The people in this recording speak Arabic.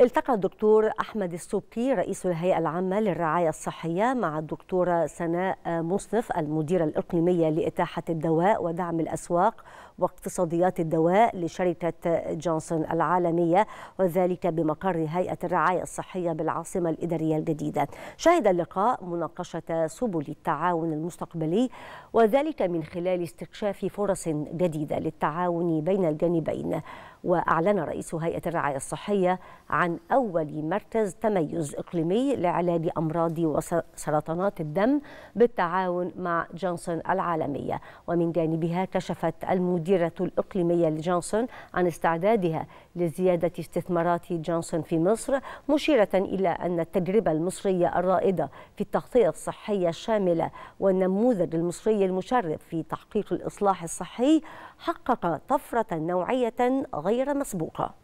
التقى الدكتور أحمد السبكي رئيس الهيئة العامة للرعاية الصحية مع الدكتورة سناء مصنف المديرة الإقليمية لإتاحة الدواء ودعم الأسواق واقتصاديات الدواء لشركة جونسون العالمية وذلك بمقر هيئة الرعاية الصحية بالعاصمة الإدارية الجديدة شهد اللقاء مناقشة سبل التعاون المستقبلي وذلك من خلال استكشاف فرص جديدة للتعاون بين الجانبين وأعلن رئيس هيئة الرعاية الصحية عن أول مركز تميز إقليمي لعلاج أمراض وسرطانات الدم بالتعاون مع جونسون العالمية ومن جانبها كشفت المديرة الإقليمية لجونسون عن استعدادها لزيادة استثمارات جونسون في مصر مشيرة إلى أن التجربة المصرية الرائدة في التغطية الصحية الشاملة والنموذج المصري المشرف في تحقيق الإصلاح الصحي حقق طفرة نوعية غير مسبوقة